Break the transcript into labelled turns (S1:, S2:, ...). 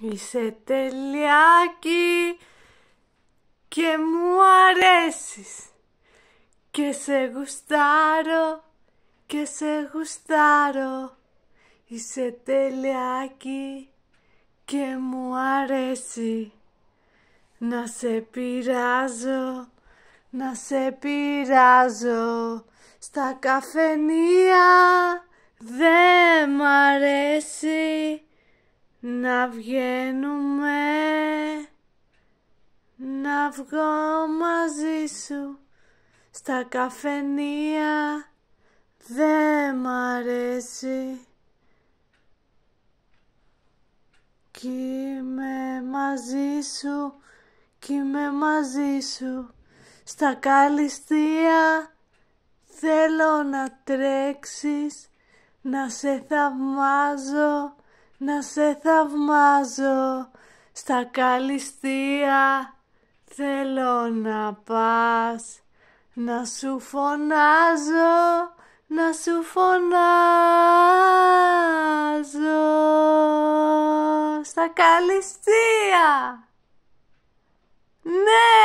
S1: Είσαι τελειάκι και μου αρέσεις και σε γουστάρω και σε γουστάρω Είσαι τελειάκι και μου αρέσει να σε πειράζω, να σε πειράζω στα καφενεία. να βγαίνουμε να βγω μαζί σου στα καφενεία δεν μ' αρέσει κι είμαι μαζί σου κι είμαι μαζί σου στα καλυστία θέλω να τρέξεις να σε θαυμάζω να σε θαυμάζω στα καλυστία θέλω να πας να σου φωνάζω να σου φωνάζω στα καλυστία ναι